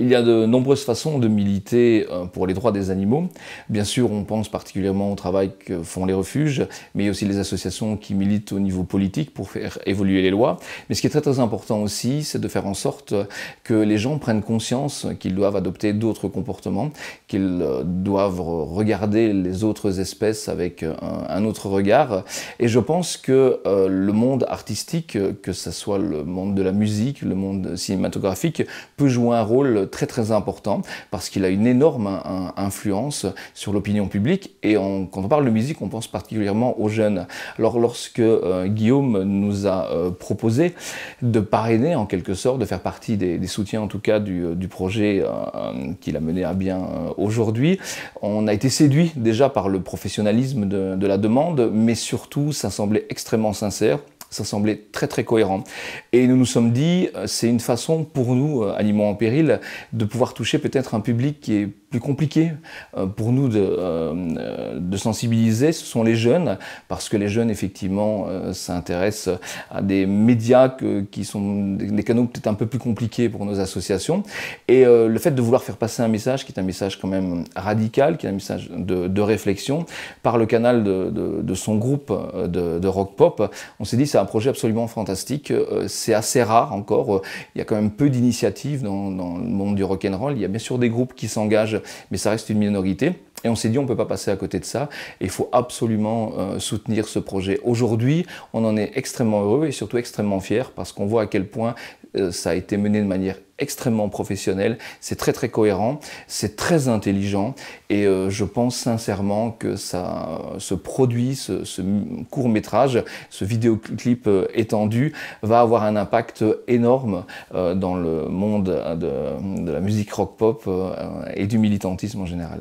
Il y a de nombreuses façons de militer euh, pour les droits des animaux. Bien sûr, on pense particulièrement au travail que font les refuges, mais aussi les associations qui militent au niveau politique pour faire évoluer les lois. Mais ce qui est très très important aussi, c'est de faire en sorte que les gens prennent conscience qu'ils doivent adopter d'autres comportements, qu'ils euh, doivent regarder les autres espèces avec euh, un, autre regard. Et je pense que le monde artistique, que ce soit le monde de la musique, le monde cinématographique, peut jouer un rôle très très important parce qu'il a une énorme hein, influence sur l'opinion publique et quand on parle de musique, on pense particulièrement aux jeunes. Alors lorsque euh, Guillaume nous a euh, proposé de parrainer en quelque sorte, de faire partie des, soutiens en tout cas du, euh, projet qu'il a mené à bien aujourd'hui, on a été séduit déjà par le professionnalisme de la demande, mais surtout ça semblait extrêmement sincère ça semblait très très cohérent. Et nous nous sommes dit, euh, c'est une façon pour nous, euh, Animaux en péril, de pouvoir toucher peut-être un public qui est plus compliqué euh, pour nous euh, euh, de, sensibiliser, ce sont les jeunes, parce que les jeunes, effectivement, s'intéressent à des médias qui sont des canaux peut-être un peu plus compliqués pour nos associations. Et le fait de vouloir faire passer un message, qui est un message quand même radical, qui est un message de, réflexion, par le canal de, son groupe de, rock pop, on s'est dit c'est un projet absolument fantastique. C'est assez rare encore. Il y a quand même peu d'initiatives dans, dans le monde du rock and roll. Il y a bien sûr des groupes qui s'engagent mais ça reste une minorité. Et on s'est dit, on ne peut pas passer à côté de ça. Il faut absolument euh, soutenir ce projet. Aujourd'hui, on en est extrêmement heureux et surtout extrêmement fiers parce qu'on voit à quel point euh, ça a été mené de manière extrêmement professionnelle, c'est très très cohérent, c'est très intelligent et euh, je pense sincèrement que ça, ce produit, ce, court métrage, ce vidéoclip euh, étendu va avoir un impact énorme dans le monde de, la musique rock pop et du militantisme en général.